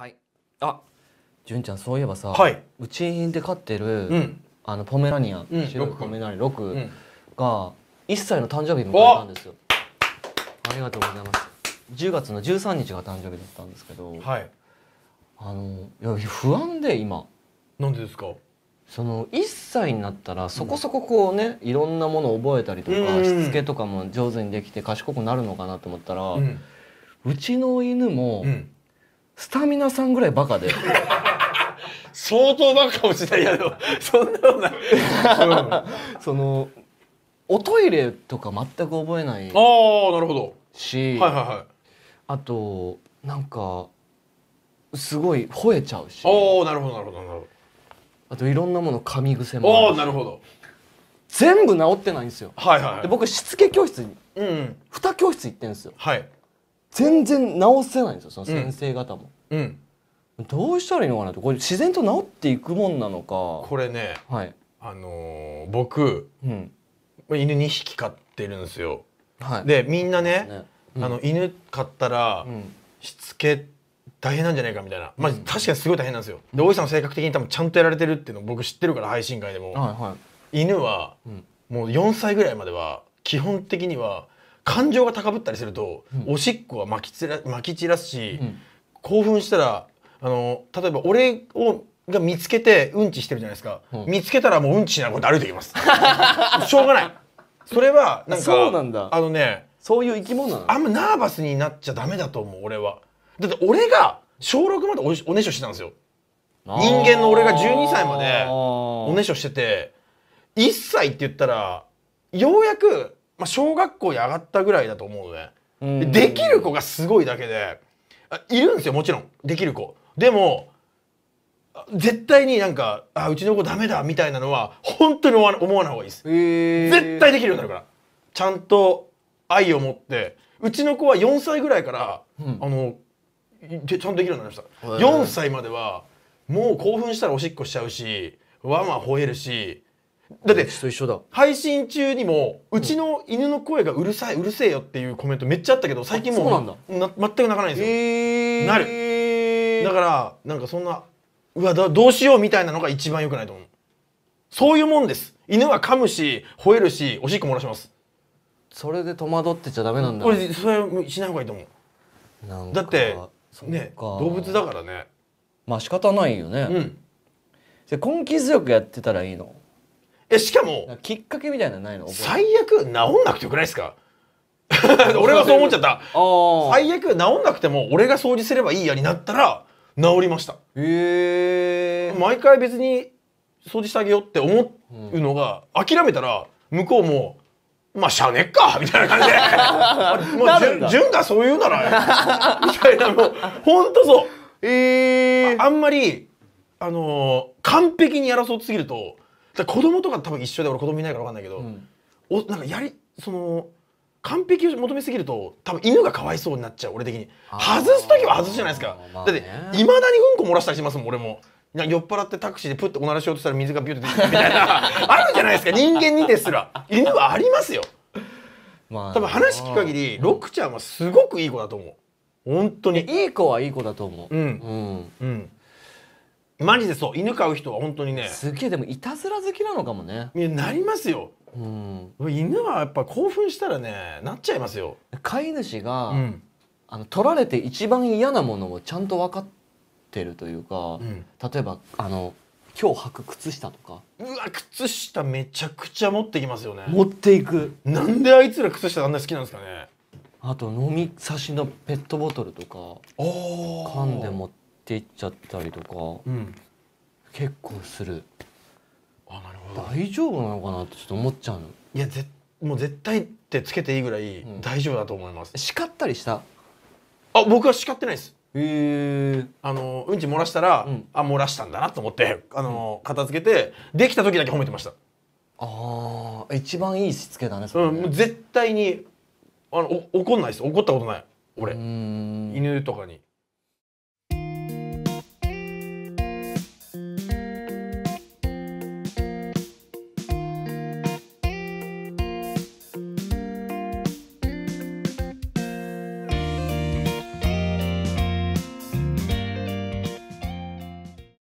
はいあ純ちゃんそういえばさ、はい、うちで飼ってる、うん、あのポメラニアン、うん、白くポメラニアン6が一歳の誕生日迎えたんですよありがとうございます十月の十三日が誕生日だったんですけど、はい、あのいや不安で今なんでですかその1歳になったらそこそここうね、うん、いろんなものを覚えたりとか、しつけとかも上手にできて賢くなるのかなと思ったら、うん、ちの犬も、スタミナさんぐらいバカで相当バカかもしれないいやでもそんなことない、そのおトイレとか全く覚えないああなるほどし、はいはいはい、あとなんかすごい吠えちゃうしああ、なるほどなるほどなるほどあといろんなもの噛み癖もあるなるほど全部治ってないんですよはいはい、で僕しつけ教室に、うん、二教室行ってんですよはい全然治せないんですよその先生方も、うん、うん、どうしたらいいのかなってこれ自然と治っていくもんなのかこれね、はい、あのー、僕、うん、犬2匹飼ってるんですよ、はい、でみんなね、ねうん、あの犬飼ったら、うん、しつけ大変なんじゃないかみたいな、まあ、確かにすごい大変なんですよ、で大石さん性格的に多分ちゃんとやられてるっていうの僕知ってるから配信会でも、はいはい、犬は、うん、もう4歳ぐらいまでは基本的には感情が高ぶったりすると、おしっこはまき散らまき散らすし、興奮したらあの例えば俺をが見つけてうんちしてるじゃないですか、見つけたらもううんちしないこと歩いていきます しょうがないそれはなんそうなかんだあのねそういう生き物なのあんまナーバスになっちゃダメだと思う俺はだって俺が小6までおおねしょしてたんですよ人間の俺が12歳までおおねしょしてて1歳って言ったらようやくまあ、小学校に上がったぐらいだと思うので、うん、できる子がすごいだけでいるんですよもちろんできる子でも絶対になんかあうちの子ダメだみたいなのは本当に思わない方がいいです、絶対できるようになるからちゃんと愛を持ってうちの子は4歳ぐらいから、うん、あのちゃんとできるようになりました、4歳まではもう興奮したらおしっこしちゃうしわま吠えるしだって、配信中にも、うちの犬の声がうるさい、うるせえよっていうコメントめっちゃあったけど、最近もうな全く泣かないんですよ。えー、なる。だから、なんかそんな、うわどうしようみたいなのが一番良くないと思う。そういうもんです。犬は噛むし、吠えるし、おしっこ漏らします。それで戸惑ってちゃダメなんだ。れ、それしない方がいいと思う。だって、ね、動物だからね。まあ仕方ないよね。うん。根気強くやってたらいいの。えしかもきっかけみたいなのないの最悪治んなくてよくないですか 俺はそう思っちゃった最悪治んなくても俺が掃除すればいいやになったら治りましたへえ毎回別に掃除してあげようって思うのが、うん、諦めたら向こうもまあしゃねっかみたいな感じで まあ潤がそう言うならみたいなもうほんとそうええあんまりあのー、完璧にやらそうすぎるとだ子供とか多分一緒で俺子供いないから分かんないけど、うん、おなんかやりその完璧を求めすぎると多分犬がかわいそうになっちゃう俺的に外す時は外すじゃないですか、まあね、だっていまだにうんこ漏らしたりしますもん俺も。酔っ払ってタクシーでプッておならしようとしたら水がビュッって出てみたいな あるじゃないですか人間にですら犬はありますよ、まあ、多分話聞く限り、うロクちゃんはすごくいい子だと思う本当にいい子はいい子だと思ううんうん、うんマジでそう犬飼う人は本当にねすげえでもいたずら好きなのかもねいやなりますよ、うん、犬はやっぱ興奮したらねなっちゃいますよ飼い主が、うん、あの取られて一番嫌なものをちゃんと分かってるというか、うん、例えばあの今日履く靴下とかうわ靴下めちゃくちゃ持ってきますよね持っていくなんであいつら靴下あんな好きなんですかねあと飲み差しのペットボトルとかかんで持ってっていっちゃったりとか、うん、結構するあなるほど大丈夫なのかなってちょっと思っちゃうのいやぜもう絶対ってつけていいぐらい大丈夫だと思います、うん、叱ったりしたあ僕は叱ってないですへえあのうんち漏らしたら、うん、あ漏らしたんだなと思ってあの、片付けてできた時だけ褒めてましたああ一番いいしつけだねそれね、うん、絶対にあのお怒んないです怒ったことない俺犬とかに